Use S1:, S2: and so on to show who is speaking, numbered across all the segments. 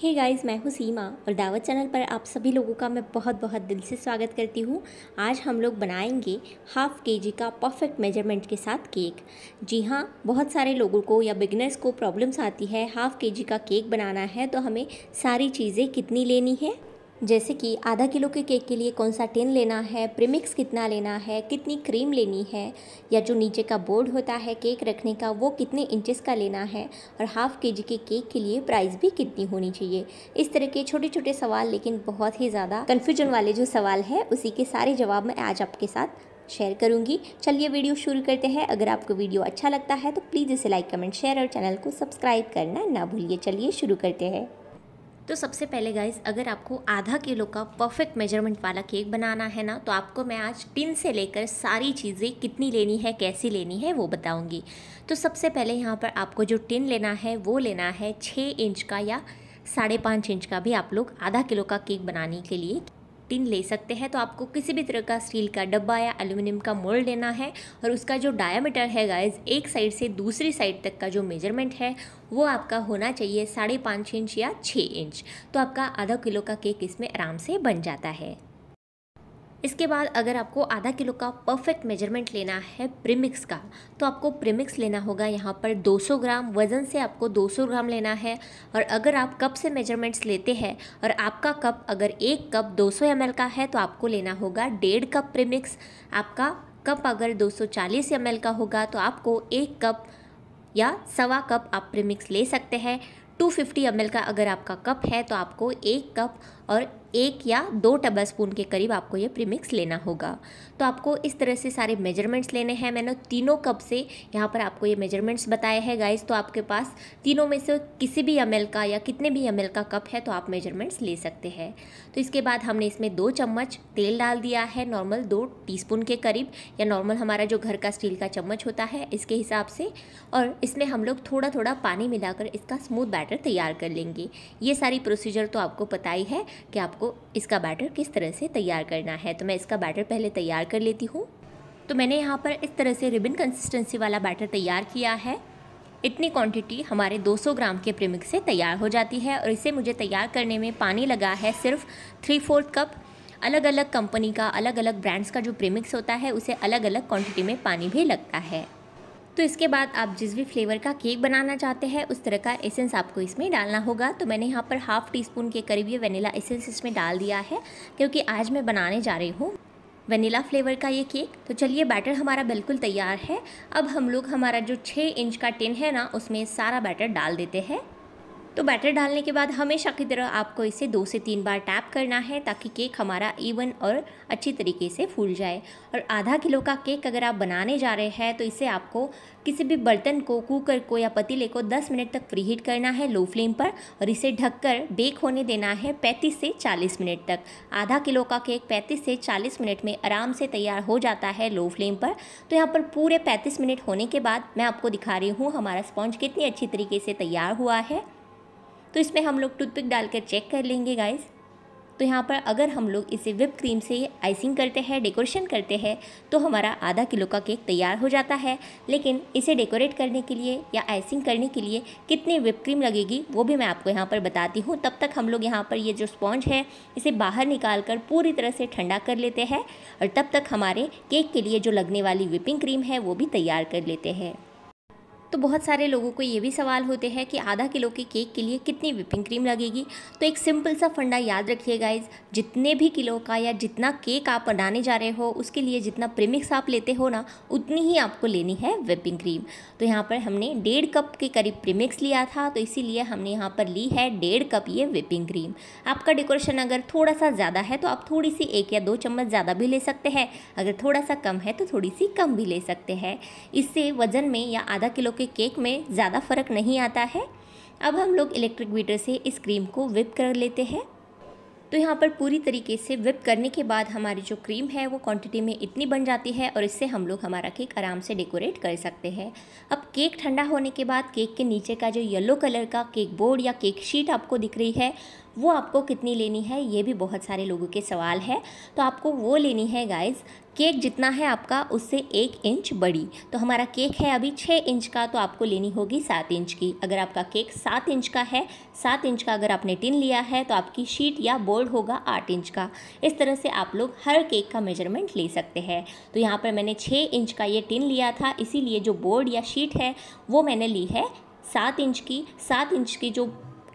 S1: हे hey guys मैं हूँ सीमा और दावत चैनल पर आप सभी लोगों का मैं बहुत बहुत दिल से स्वागत करती हूँ आज हम लोग बनाएंगे हाफ़ के जी का परफेक्ट मेजरमेंट के साथ केक जी हाँ बहुत सारे लोगों को या बिगनर्स को प्रॉब्लम्स आती है हाफ़ के जी का केक बनाना है तो हमें सारी चीज़ें कितनी लेनी है जैसे कि आधा किलो के केक के लिए कौन सा टिन लेना है प्रीमिक्स कितना लेना है कितनी क्रीम लेनी है या जो नीचे का बोर्ड होता है केक रखने का वो कितने इंचेस का लेना है और हाफ़ के जी के केक के लिए प्राइस भी कितनी होनी चाहिए इस तरह के छोटे छोटे सवाल लेकिन बहुत ही ज़्यादा कन्फ्यूजन वाले जो सवाल है उसी के सारे जवाब मैं आज आपके साथ शेयर करूंगी चलिए वीडियो शुरू करते हैं अगर आपको वीडियो अच्छा लगता है तो प्लीज़ इसे लाइक कमेंट शेयर और चैनल को सब्सक्राइब करना ना भूलिए चलिए शुरू करते हैं तो सबसे पहले गाइज अगर आपको आधा किलो का परफेक्ट मेजरमेंट वाला केक बनाना है ना तो आपको मैं आज टिन से लेकर सारी चीज़ें कितनी लेनी है कैसी लेनी है वो बताऊँगी तो सबसे पहले यहाँ पर आपको जो टिन लेना है वो लेना है छः इंच का या साढ़े पाँच इंच का भी आप लोग आधा किलो का केक बनाने के लिए टिन ले सकते हैं तो आपको किसी भी तरह का स्टील का डब्बा या एल्यूमिनियम का मोल्ड लेना है और उसका जो डायामीटर है गाइज एक साइड से दूसरी साइड तक का जो मेजरमेंट है वो आपका होना चाहिए साढ़े पाँच इंच या छः इंच तो आपका आधा किलो का केक इसमें आराम से बन जाता है इसके बाद अगर आपको आधा किलो का परफेक्ट मेजरमेंट लेना है प्रीमिक्स का तो आपको प्रीमिक्स लेना होगा यहाँ पर 200 ग्राम वज़न से आपको 200 ग्राम लेना है और अगर आप कप से मेजरमेंट्स लेते हैं और आपका कप अगर एक कप 200 एम का है तो आपको लेना होगा डेढ़ कप प्रीमिक्स आपका कप अगर 240 ml का होगा तो आपको एक कप या सवा कप आप प्रीमिक्स ले सकते हैं 250 ml का अगर आपका कप है तो आपको एक कप और एक या दो टेबल स्पून के करीब आपको ये प्रीमिक्स लेना होगा तो आपको इस तरह से सारे मेजरमेंट्स लेने हैं मैंने तीनों कप से यहाँ पर आपको ये मेजरमेंट्स बताए हैं गाइस तो आपके पास तीनों में से किसी भी एम का या कितने भी एम का कप है तो आप मेजरमेंट्स ले सकते हैं तो इसके बाद हमने इसमें दो चम्मच तेल डाल दिया है नॉर्मल दो टी के करीब या नॉर्मल हमारा जो घर का स्टील का चम्मच होता है इसके हिसाब से और इसमें हम लोग थोड़ा थोड़ा पानी मिलाकर इसका स्मूथ बैटर तैयार कर लेंगे ये सारी प्रोसीजर तो आपको पता ही है कि आप आपको इसका बैटर किस तरह से तैयार करना है तो मैं इसका बैटर पहले तैयार कर लेती हूँ तो मैंने यहाँ पर इस तरह से रिबन कंसिस्टेंसी वाला बैटर तैयार किया है इतनी क्वांटिटी हमारे 200 ग्राम के प्रेमिक्स से तैयार हो जाती है और इसे मुझे तैयार करने में पानी लगा है सिर्फ थ्री फोर्थ कप अलग अलग कंपनी का अलग अलग ब्रांड्स का जो प्रेमिक्स होता है उसे अलग अलग क्वांटिटी में पानी भी लगता है तो इसके बाद आप जिस भी फ्लेवर का केक बनाना चाहते हैं उस तरह का एसेंस आपको इसमें डालना होगा तो मैंने यहाँ पर हाफ़ टी स्पून के करीब ये वनीला एसेंस इसमें डाल दिया है क्योंकि आज मैं बनाने जा रही हूँ वनीला फ्लेवर का ये केक तो चलिए बैटर हमारा बिल्कुल तैयार है अब हम लोग हमारा जो छः इंच का टिन है ना उसमें सारा बैटर डाल देते हैं तो बैटर डालने के बाद हमेशा की तरह आपको इसे दो से तीन बार टैप करना है ताकि केक हमारा इवन और अच्छी तरीके से फूल जाए और आधा किलो का केक अगर आप बनाने जा रहे हैं तो इसे आपको किसी भी बर्तन को कुकर को या पतीले को 10 मिनट तक फ्री हीट करना है लो फ्लेम पर और इसे ढककर बेक होने देना है 35 से 40 मिनट तक आधा किलो का केक 35 से 40 मिनट में आराम से तैयार हो जाता है लो फ्लेम पर तो यहाँ पर पूरे 35 मिनट होने के बाद मैं आपको दिखा रही हूँ हमारा स्पॉन्ज कितनी अच्छी तरीके से तैयार हुआ है तो इसमें हम लोग टूथपिक डालकर चेक कर लेंगे गाइस तो यहाँ पर अगर हम लोग इसे विप क्रीम से आइसिंग करते हैं डेकोरेशन करते हैं तो हमारा आधा किलो का केक तैयार हो जाता है लेकिन इसे डेकोरेट करने के लिए या आइसिंग करने के लिए कितनी विप क्रीम लगेगी वो भी मैं आपको यहाँ पर बताती हूँ तब तक हम लोग यहाँ पर ये जो स्पॉन्ज है इसे बाहर निकाल कर पूरी तरह से ठंडा कर लेते हैं और तब तक हमारे केक के लिए जो लगने वाली विपिंग क्रीम है वो भी तैयार कर लेते हैं तो बहुत सारे लोगों को ये भी सवाल होते हैं कि आधा किलो के केक के लिए कितनी विपिंग क्रीम लगेगी तो एक सिंपल सा फंडा याद रखिए गाइज जितने भी किलो का या जितना केक आप बनाने जा रहे हो उसके लिए जितना प्रीमिक्स आप लेते हो ना उतनी ही आपको लेनी है विपिंग क्रीम तो यहाँ पर हमने डेढ़ कप के करीब प्रीमिक्स लिया था तो इसीलिए हमने यहाँ पर ली है डेढ़ कप ये विपिंग क्रीम आपका डेकोरेशन अगर थोड़ा सा ज़्यादा है तो आप थोड़ी सी एक या दो चम्मच ज़्यादा भी ले सकते हैं अगर थोड़ा सा कम है तो थोड़ी सी कम भी ले सकते हैं इससे वज़न में या आधा किलो के केक में ज़्यादा फ़र्क नहीं आता है अब हम लोग इलेक्ट्रिक बीटर से इस क्रीम को विप कर लेते हैं तो यहाँ पर पूरी तरीके से विप करने के बाद हमारी जो क्रीम है वो क्वांटिटी में इतनी बन जाती है और इससे हम लोग हमारा केक आराम से डेकोरेट कर सकते हैं अब केक ठंडा होने के बाद केक के नीचे का जो येलो कलर का केक बोर्ड या केक शीट आपको दिख रही है वो आपको कितनी लेनी है ये भी बहुत सारे लोगों के सवाल है तो आपको वो लेनी है गाइज केक जितना है आपका उससे एक इंच बड़ी तो हमारा केक है अभी छः इंच का तो आपको लेनी होगी सात इंच की अगर आपका केक सात इंच का है सात इंच का अगर आपने टिन लिया है तो आपकी शीट या बोर्ड होगा आठ इंच का इस तरह से आप लोग हर केक का मेजरमेंट ले सकते हैं तो यहाँ पर मैंने छः इंच का ये टिन लिया था इसीलिए जो बोर्ड या शीट है वो मैंने ली है सात इंच की सात इंच की जो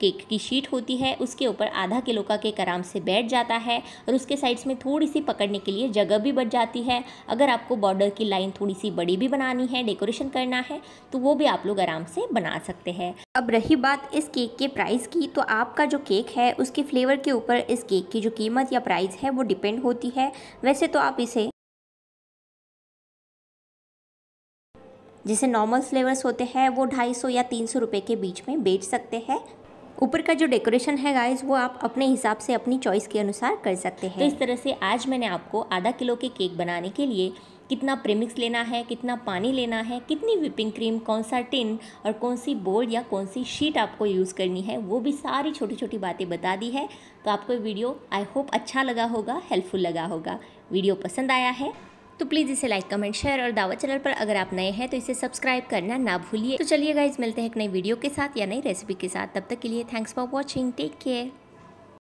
S1: केक की शीट होती है उसके ऊपर आधा किलो का केक आराम से बैठ जाता है और उसके साइड्स में थोड़ी सी पकड़ने के लिए जगह भी बच जाती है अगर आपको बॉर्डर की लाइन थोड़ी सी बड़ी भी बनानी है डेकोरेशन करना है तो वो भी आप लोग आराम से बना सकते हैं अब रही बात इस केक के प्राइस की तो आपका जो केक है उसके फ्लेवर के ऊपर इस केक की जो कीमत या प्राइस है वो डिपेंड होती है वैसे तो आप इसे जैसे नॉर्मल फ्लेवर्स होते हैं वो 250 या 300 रुपए के बीच में बेच सकते हैं ऊपर का जो डेकोरेशन है गाइज वो आप अपने हिसाब से अपनी चॉइस के अनुसार कर सकते हैं तो इस तरह से आज मैंने आपको आधा किलो के केक बनाने के लिए कितना प्रेमिक्स लेना है कितना पानी लेना है कितनी व्हिपिंग क्रीम कौन सा टिन और कौन सी बोर्ड या कौन सी शीट आपको यूज़ करनी है वो भी सारी छोटी छोटी बातें बता दी है तो आपको वीडियो आई होप अच्छा लगा होगा हेल्पफुल लगा होगा वीडियो पसंद आया है तो प्लीज़ इसे लाइक कमेंट शेयर और दावा चैनल पर अगर आप नए हैं तो इसे सब्सक्राइब करना ना भूलिए तो चलिए गाइज मिलते हैं एक नई वीडियो के साथ या नई रेसिपी के साथ तब तक के लिए thanks for watching take care